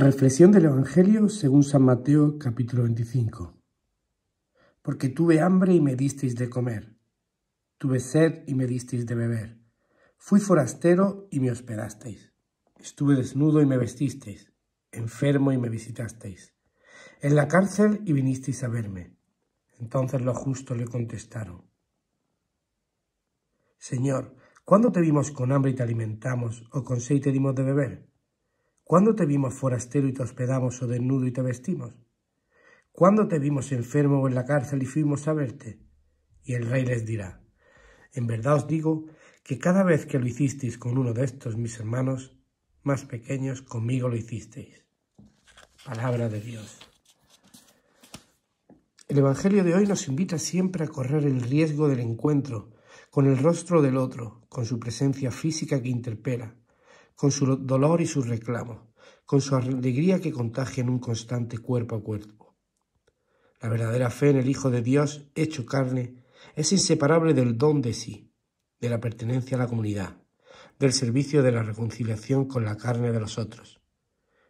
Reflexión del Evangelio según San Mateo capítulo 25. Porque tuve hambre y me disteis de comer, tuve sed y me disteis de beber, fui forastero y me hospedasteis, estuve desnudo y me vestisteis, enfermo y me visitasteis, en la cárcel y vinisteis a verme. Entonces los justos le contestaron, Señor, ¿cuándo te vimos con hambre y te alimentamos, o con sed y te dimos de beber? ¿Cuándo te vimos forastero y te hospedamos o desnudo y te vestimos? ¿Cuándo te vimos enfermo o en la cárcel y fuimos a verte? Y el rey les dirá, en verdad os digo que cada vez que lo hicisteis con uno de estos mis hermanos más pequeños, conmigo lo hicisteis. Palabra de Dios. El Evangelio de hoy nos invita siempre a correr el riesgo del encuentro con el rostro del otro, con su presencia física que interpela, con su dolor y sus reclamos, con su alegría que contagia en un constante cuerpo a cuerpo. La verdadera fe en el Hijo de Dios hecho carne es inseparable del don de sí, de la pertenencia a la comunidad, del servicio de la reconciliación con la carne de los otros.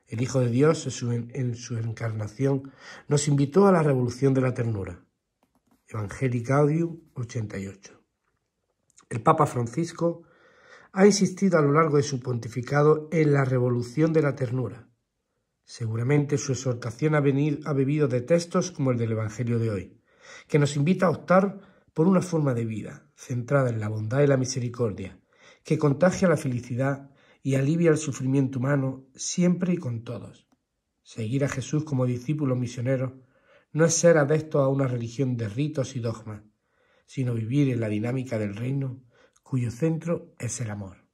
El Hijo de Dios en su encarnación nos invitó a la revolución de la ternura. Evangelii 88. El Papa Francisco ha insistido a lo largo de su pontificado en la revolución de la ternura. Seguramente su exhortación a venir ha bebido de textos como el del Evangelio de hoy, que nos invita a optar por una forma de vida centrada en la bondad y la misericordia, que contagia la felicidad y alivia el sufrimiento humano siempre y con todos. Seguir a Jesús como discípulo misionero no es ser adepto a una religión de ritos y dogmas, sino vivir en la dinámica del reino cuyo centro es el amor.